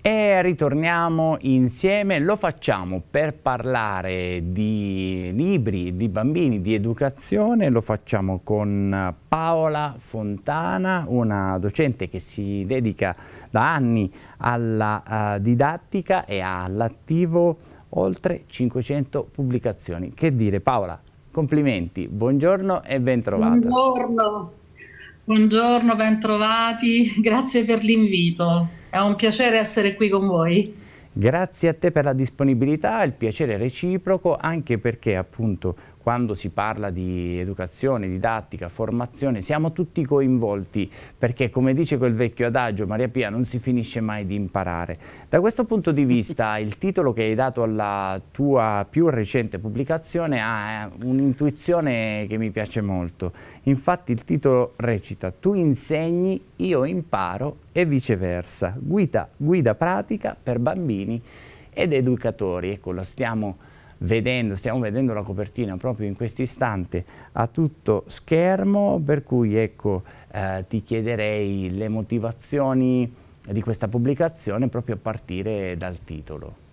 E ritorniamo insieme, lo facciamo per parlare di libri, di bambini, di educazione, lo facciamo con Paola Fontana, una docente che si dedica da anni alla uh, didattica e ha all'attivo oltre 500 pubblicazioni. Che dire Paola, complimenti, buongiorno e bentrovata. Buongiorno, buongiorno, bentrovati, grazie per l'invito. È un piacere essere qui con voi. Grazie a te per la disponibilità, il piacere reciproco, anche perché appunto quando si parla di educazione, didattica, formazione, siamo tutti coinvolti perché come dice quel vecchio adagio Maria Pia non si finisce mai di imparare. Da questo punto di vista il titolo che hai dato alla tua più recente pubblicazione ha eh, un'intuizione che mi piace molto. Infatti il titolo recita Tu insegni, io imparo e viceversa. Guida, guida pratica per bambini ed educatori. Ecco, lo stiamo vedendo, stiamo vedendo la copertina proprio in questo istante a tutto schermo, per cui ecco, eh, ti chiederei le motivazioni di questa pubblicazione proprio a partire dal titolo.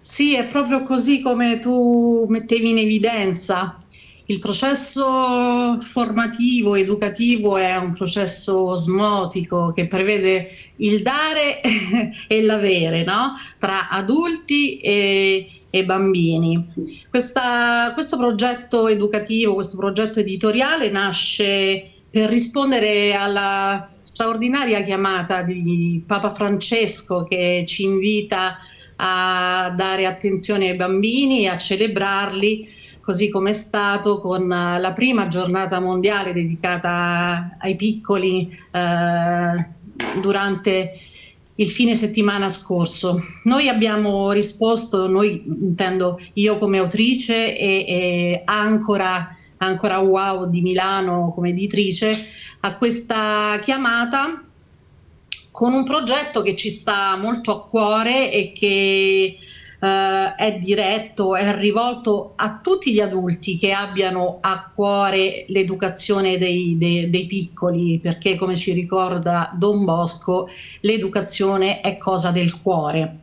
Sì, è proprio così come tu mettevi in evidenza. Il processo formativo, educativo è un processo osmotico che prevede il dare e l'avere no? tra adulti e, e bambini. Questa, questo progetto educativo, questo progetto editoriale nasce per rispondere alla straordinaria chiamata di Papa Francesco che ci invita a dare attenzione ai bambini, e a celebrarli così come è stato con eh, la prima giornata mondiale dedicata ai piccoli eh, durante il fine settimana scorso. Noi abbiamo risposto, noi intendo io come autrice e, e ancora, ancora Wow di Milano come editrice, a questa chiamata con un progetto che ci sta molto a cuore e che eh, è diretto, è rivolto a tutti gli adulti che abbiano a cuore l'educazione dei, dei, dei piccoli, perché come ci ricorda Don Bosco, l'educazione è cosa del cuore.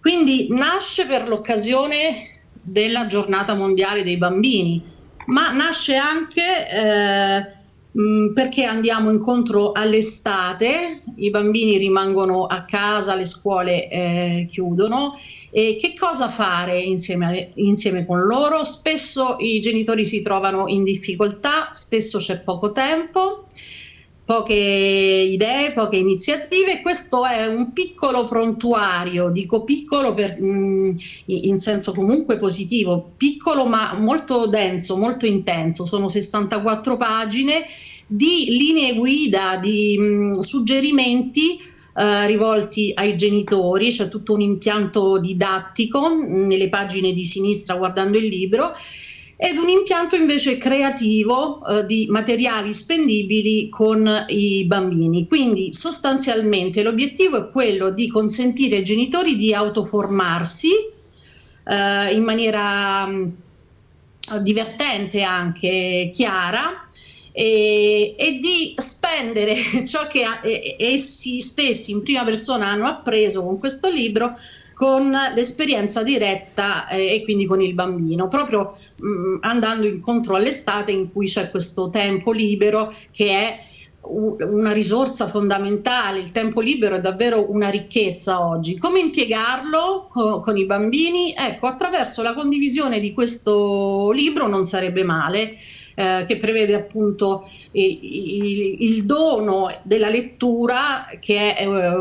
Quindi nasce per l'occasione della giornata mondiale dei bambini, ma nasce anche eh, Mm, perché andiamo incontro all'estate, i bambini rimangono a casa, le scuole eh, chiudono e che cosa fare insieme, insieme con loro? Spesso i genitori si trovano in difficoltà, spesso c'è poco tempo poche idee, poche iniziative. Questo è un piccolo prontuario, dico piccolo per, mh, mm, in senso comunque positivo, piccolo ma molto denso, molto intenso. Sono 64 pagine di linee guida, di mh, mm, suggerimenti eh, rivolti ai genitori, c'è tutto un impianto didattico mh, mm, nelle pagine di sinistra guardando il libro ed un impianto invece creativo eh, di materiali spendibili con i bambini. Quindi sostanzialmente l'obiettivo è quello di consentire ai genitori di autoformarsi eh, in maniera mh, divertente anche chiara e, e, di spendere ciò che a, eh, e, essi stessi in prima persona hanno appreso con questo libro con l'esperienza diretta eh, e quindi con il bambino, proprio mh, mm, andando incontro all'estate in cui c'è questo tempo libero che è una risorsa fondamentale, il tempo libero è davvero una ricchezza oggi. Come impiegarlo co- con i bambini? Ecco, attraverso la condivisione di questo libro non sarebbe male. Eh, che prevede appunto eh, il, il, dono della lettura che è eh,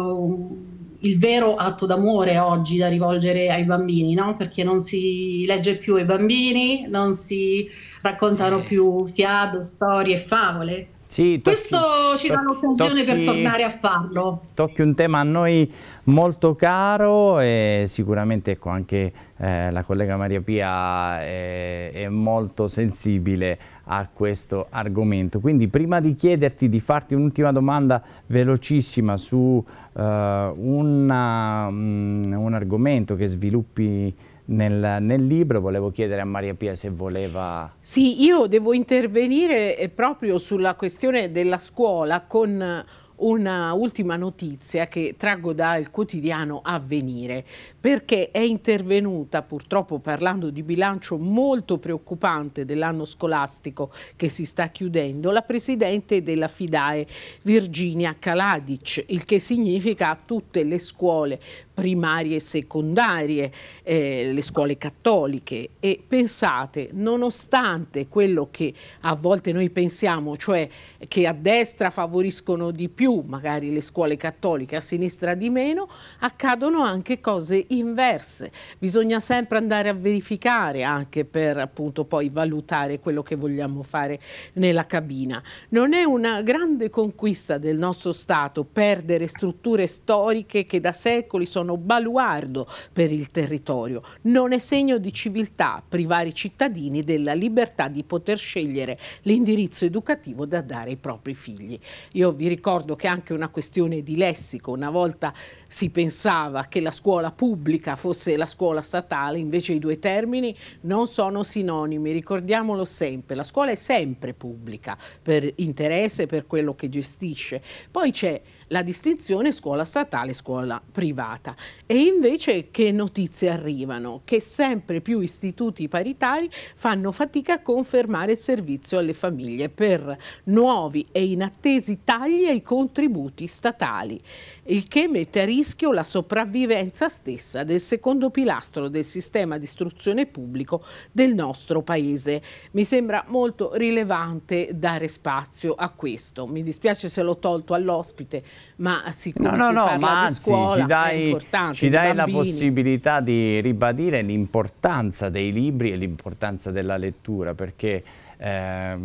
il vero atto d'amore oggi da rivolgere ai bambini, no? perché non si legge più ai bambini, non si raccontano eh. più fiato, storie favole. Sì, tocchi, Questo ci dà l'occasione per tornare a farlo. Tocchi un tema a noi molto caro e sicuramente ecco, anche eh, la collega Maria Pia è, è molto sensibile a questo argomento. Quindi prima di chiederti di farti un'ultima domanda velocissima su uh, una, um, un argomento che sviluppi nel, nel, libro, volevo chiedere a Maria Pia se voleva... Sì, io devo intervenire eh, proprio sulla questione della scuola con una ultima notizia che traggo dal quotidiano Avvenire, perché è intervenuta, purtroppo parlando di bilancio molto preoccupante dell'anno scolastico che si sta chiudendo, la presidente della FIDAE Virginia Kaladic, il che significa a tutte le scuole primarie e secondarie, eh, le scuole cattoliche. E pensate, nonostante quello che a volte noi pensiamo, cioè che a destra favoriscono di più, più magari le scuole cattoliche, a sinistra di meno, accadono anche cose inverse. Bisogna sempre andare a verificare anche per appunto poi valutare quello che vogliamo fare nella cabina. Non è una grande conquista del nostro Stato perdere strutture storiche che da secoli sono baluardo per il territorio. Non è segno di civiltà privare i cittadini della libertà di poter scegliere l'indirizzo educativo da dare ai propri figli. Io vi ricordo che è anche una questione di lessico. Una volta si pensava che la scuola pubblica fosse la scuola statale, invece i due termini non sono sinonimi, ricordiamolo sempre. La scuola è sempre pubblica per interesse, per quello che gestisce. Poi c'è la distinzione scuola statale scuola privata. E invece che notizie arrivano? Che sempre più istituti paritari fanno fatica a confermare il servizio alle famiglie per nuovi e inattesi tagli ai contributi statali, il che mette a rischio la sopravvivenza stessa del secondo pilastro del sistema di istruzione pubblico del nostro paese. Mi sembra molto rilevante dare spazio a questo. Mi dispiace se l'ho tolto all'ospite, ma siccome no, no, si no, parla ma anzi, scuola, ci dai, ci dai la possibilità di ribadire l'importanza dei libri e l'importanza della lettura, perché eh,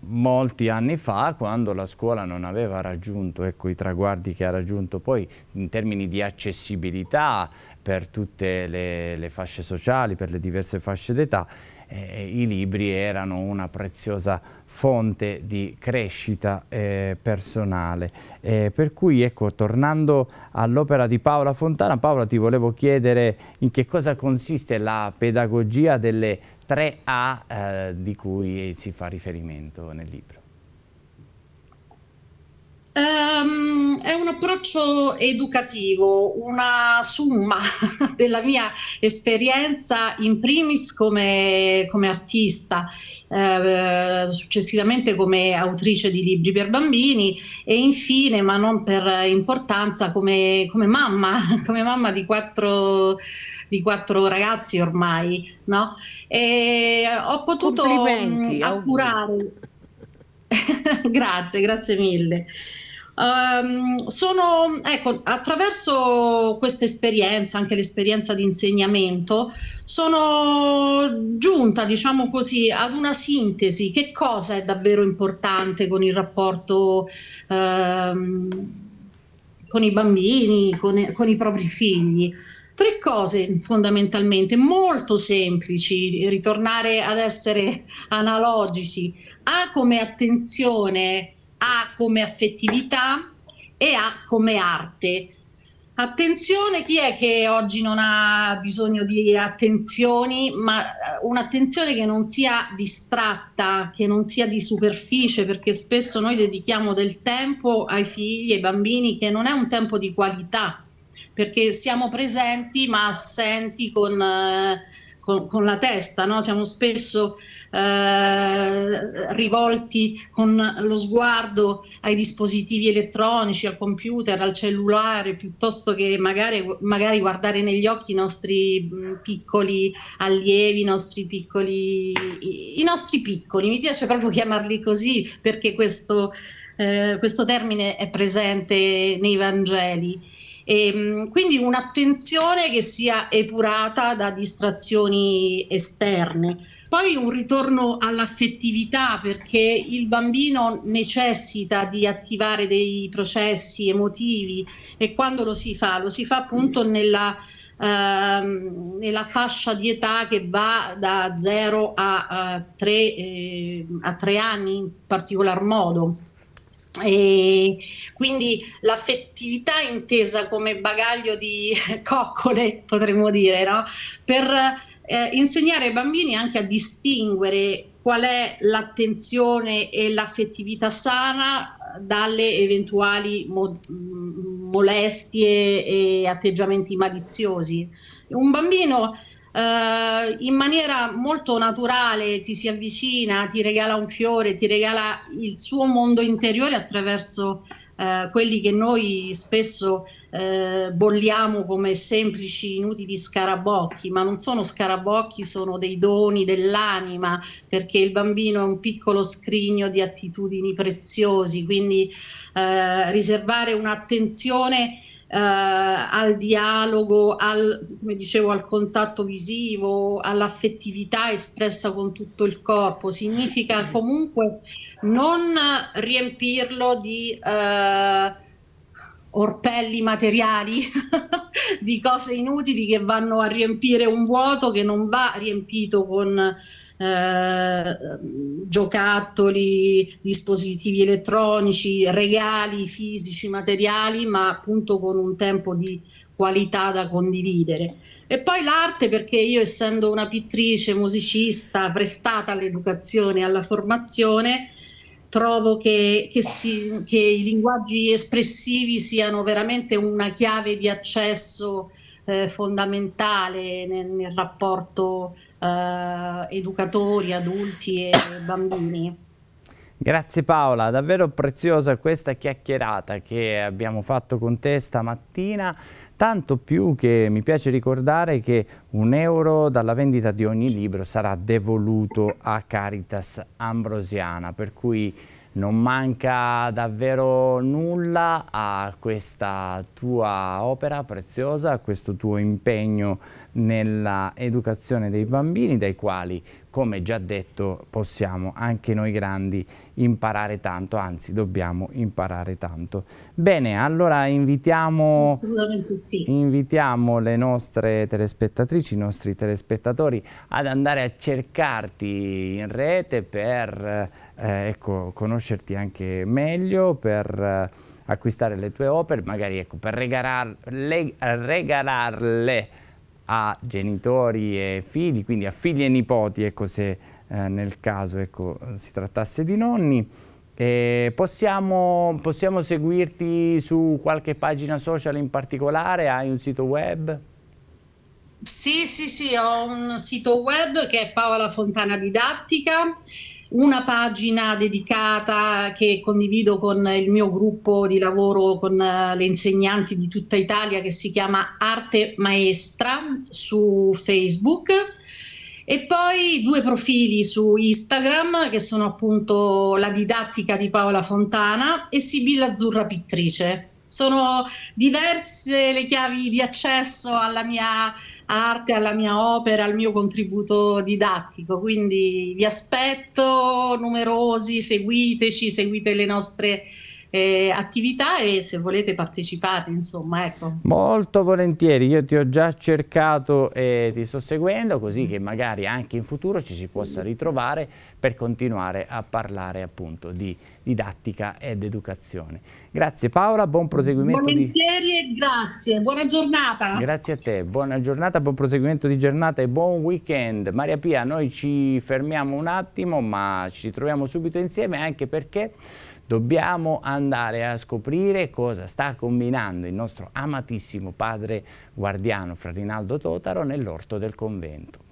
molti anni fa, quando la scuola non aveva raggiunto ecco, i traguardi che ha raggiunto poi in termini di accessibilità per tutte le, le fasce sociali, per le diverse fasce d'età, eh, i libri erano una preziosa fonte di crescita eh, personale. Eh, per cui, ecco, tornando all'opera di Paola Fontana, Paola ti volevo chiedere in che cosa consiste la pedagogia delle 3A eh, di cui si fa riferimento nel libro. è un approccio educativo, una somma della mia esperienza in primis come, come artista, eh, successivamente come autrice di libri per bambini e infine, ma non per importanza, come, come mamma, come mamma di quattro di quattro ragazzi ormai, no? E ho potuto mm, appurare. grazie, grazie mille. Um, sono, ecco, attraverso questa esperienza, anche l'esperienza di insegnamento, sono giunta, diciamo così, ad una sintesi. Che cosa è davvero importante con il rapporto um, con i bambini, con, con i propri figli? tre cose fondamentalmente molto semplici, ritornare ad essere analogici, a come attenzione a come affettività e ha come arte. Attenzione, chi è che oggi non ha bisogno di attenzioni, ma eh, un'attenzione che non sia distratta, che non sia di superficie, perché spesso noi dedichiamo del tempo ai figli, ai bambini, che non è un tempo di qualità, perché siamo presenti ma assenti con... Eh, con, con la testa, no? siamo spesso eh, rivolti con lo sguardo ai dispositivi elettronici, al computer, al cellulare, piuttosto che magari, magari guardare negli occhi i nostri mm, piccoli allievi, i nostri piccoli, i nostri piccoli, mi piace proprio chiamarli così perché questo, eh, questo termine è presente nei Vangeli. E, ehm, quindi un'attenzione che sia epurata da distrazioni esterne. Poi un ritorno all'affettività perché il bambino necessita di attivare dei processi emotivi e quando lo si fa? Lo si fa appunto mm. nella, ehm, nella fascia di età che va da 0 a, 3 eh, a 3 ehm, anni in particolar modo. E quindi l'affettività intesa come bagaglio di coccole, potremmo dire, no? per eh, insegnare ai bambini anche a distinguere qual è l'attenzione e l'affettività sana eh, dalle eventuali mo- mm, molestie e atteggiamenti maliziosi. Un bambino eh, in maniera molto naturale ti si avvicina, ti regala un fiore, ti regala il suo mondo interiore attraverso eh, quelli che noi spesso eh, bolliamo come semplici inutili scarabocchi, ma non sono scarabocchi, sono dei doni dell'anima, perché il bambino è un piccolo scrigno di attitudini preziosi, quindi eh, riservare un'attenzione eh, al dialogo, al, come dicevo, al contatto visivo, all'affettività espressa con tutto il corpo. Significa comunque non riempirlo di... Eh, orpelli materiali di cose inutili che vanno a riempire un vuoto che non va riempito con eh, giocattoli, dispositivi elettronici, regali fisici, materiali, ma appunto con un tempo di qualità da condividere. E poi l'arte, perché io essendo una pittrice, musicista, prestata all'educazione e alla formazione, trovo che, che, si, che, i linguaggi espressivi siano veramente una chiave di accesso eh, fondamentale nel, nel rapporto eh, educatori, adulti e bambini. Grazie Paola, davvero preziosa questa chiacchierata che abbiamo fatto con te stamattina tanto più che mi piace ricordare che un euro dalla vendita di ogni libro sarà devoluto a Caritas Ambrosiana, per cui non manca davvero nulla a questa tua opera preziosa, a questo tuo impegno nella educazione dei bambini, dai quali come già detto possiamo anche noi grandi imparare tanto, anzi dobbiamo imparare tanto. Bene, allora invitiamo, sì. invitiamo le nostre telespettatrici, i nostri telespettatori ad andare a cercarti in rete per eh, ecco, conoscerti anche meglio, per... Eh, acquistare le tue opere, magari ecco, per regalar, le, regalarle a genitori e figli, quindi a figli e nipoti, ecco, se eh, nel caso ecco, si trattasse di nonni. Possiamo, possiamo, seguirti su qualche pagina social in particolare? Hai un sito web? Sì, sì, sì, ho un sito web che è Paola Fontana Didattica una pagina dedicata che condivido con il mio gruppo di lavoro con eh, le insegnanti di tutta Italia che si chiama Arte Maestra su Facebook e poi due profili su Instagram che sono appunto la didattica di Paola Fontana e Sibilla Azzurra Pittrice sono diverse le chiavi di accesso alla mia arte, alla mia opera, al mio contributo didattico. Quindi vi aspetto numerosi, seguiteci, seguite le nostre eh, attività e se volete partecipate, insomma, ecco. Molto volentieri, io ti ho già cercato e ti sto seguendo, così che magari anche in futuro ci si possa ritrovare per continuare a parlare appunto di didattica ed educazione. Grazie Paola, buon proseguimento. Volentieri di... e grazie, buona giornata. Grazie a te, buona giornata, buon proseguimento di giornata e buon weekend. Maria Pia, noi ci fermiamo un attimo ma ci troviamo subito insieme anche perché dobbiamo andare a scoprire cosa sta combinando il nostro amatissimo padre guardiano Fra Rinaldo Totaro nell'orto del convento.